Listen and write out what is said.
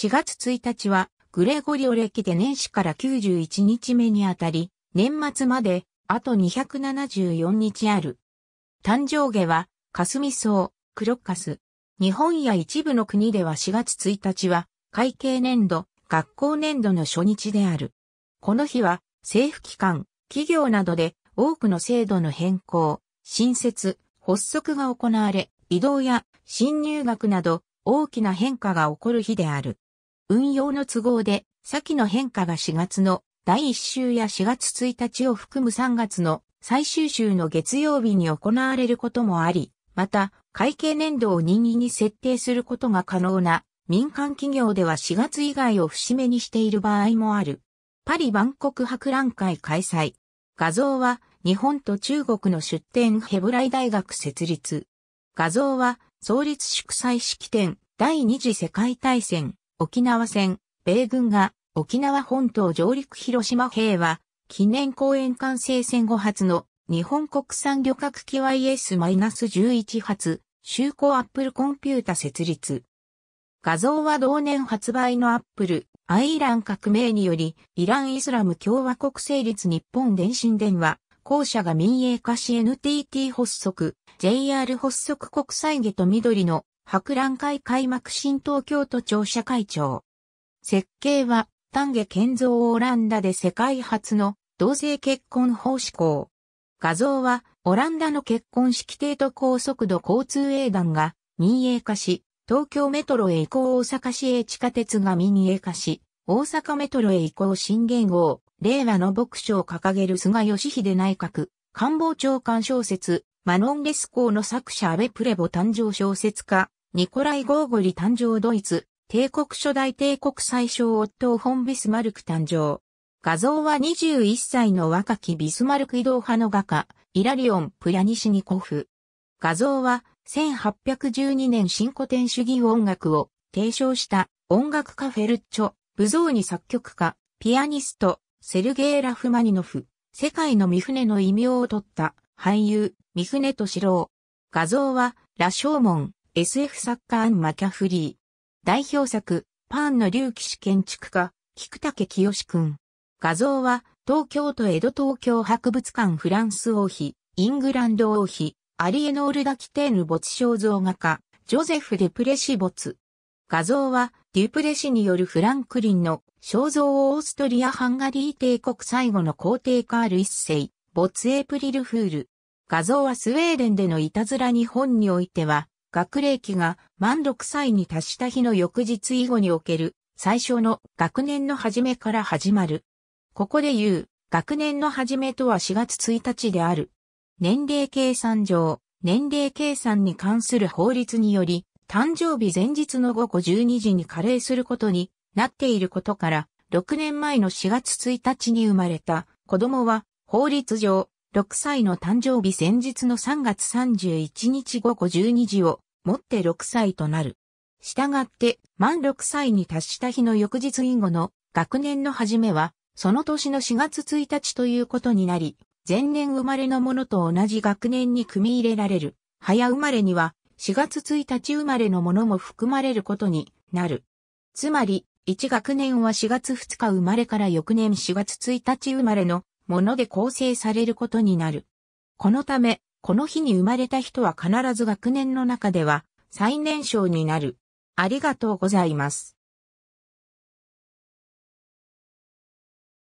4月1日は、グレゴリオ歴で年始から91日目にあたり、年末まで、あと274日ある。誕生下は、霞ウ、クロッカス。日本や一部の国では4月1日は、会計年度、学校年度の初日である。この日は、政府機関、企業などで、多くの制度の変更、新設、発足が行われ、移動や新入学など、大きな変化が起こる日である。運用の都合で、先の変化が4月の第1週や4月1日を含む3月の最終週の月曜日に行われることもあり、また、会計年度を任意に設定することが可能な民間企業では4月以外を節目にしている場合もある。パリ万国博覧会開催。画像は日本と中国の出展ヘブライ大学設立。画像は創立祝祭式典第二次世界大戦沖縄戦、米軍が沖縄本島上陸広島兵は、記念公園完成戦後初の日本国産旅客機 YS-11 発、就航アップルコンピュータ設立。画像は同年発売のアップル、アイラン革命により、イランイスラム共和国成立日本電信電話、校舎が民営化し NTT 発足、JR 発足国際下と緑の博覧会開幕新東京都庁舎会長。設計は、丹下健三オランダで世界初の同性結婚法施行。画像は、オランダの結婚式程度高速度交通営団が民営化し、東京メトロへ移行大阪市営地下鉄が民営化し、大阪メトロへ移行新元号、令和の牧書を掲げる菅義偉内閣、官房長官小説、マノンレス校の作者安倍プレボ誕生小説家、ニコライ・ゴーゴリ誕生ドイツ、帝国初代帝国最小オットー・フォン・ビスマルク誕生。画像は21歳の若きビスマルク移動派の画家、イラリオン・プヤニシニコフ。画像は1812年新古典主義音楽を提唱した音楽家フェルッチョ、武蔵に作曲家、ピアニスト、セルゲイ・ラフマニノフ、世界の三船の異名を取った俳優、三船敏郎。画像は、羅生門、SF 作家アン・マキャフリー。代表作、パンの竜騎士建築家、菊竹清くん。画像は、東京都江戸東京博物館フランス王妃、イングランド王妃、アリエノール・ダキテーヌ没肖像画家、ジョゼフ・デュプレシ没。画像は、デュプレシによるフランクリンの肖像をオーストリア・ハンガリー帝国最後の皇帝カール一世、没エプリルフール。画像はスウェーデンでのいたずら日本においては、学齢期が満6歳に達した日の翌日以後における最初の学年の始めから始まる。ここで言う学年の始めとは4月1日である。年齢計算上、年齢計算に関する法律により、誕生日前日の午後12時に加齢することになっていることから、6年前の4月1日に生まれた子供は法律上6歳の誕生日前日の3月31日午後12時をもって6歳となる。したがって、満6歳に達した日の翌日以後の学年の初めは、その年の4月1日ということになり、前年生まれのものと同じ学年に組み入れられる。早生まれには、4月1日生まれのものも含まれることになる。つまり、1学年は4月2日生まれから翌年4月1日生まれのもので構成されることになる。このため、この日に生まれた人は必ず学年の中では最年少になる。ありがとうございます。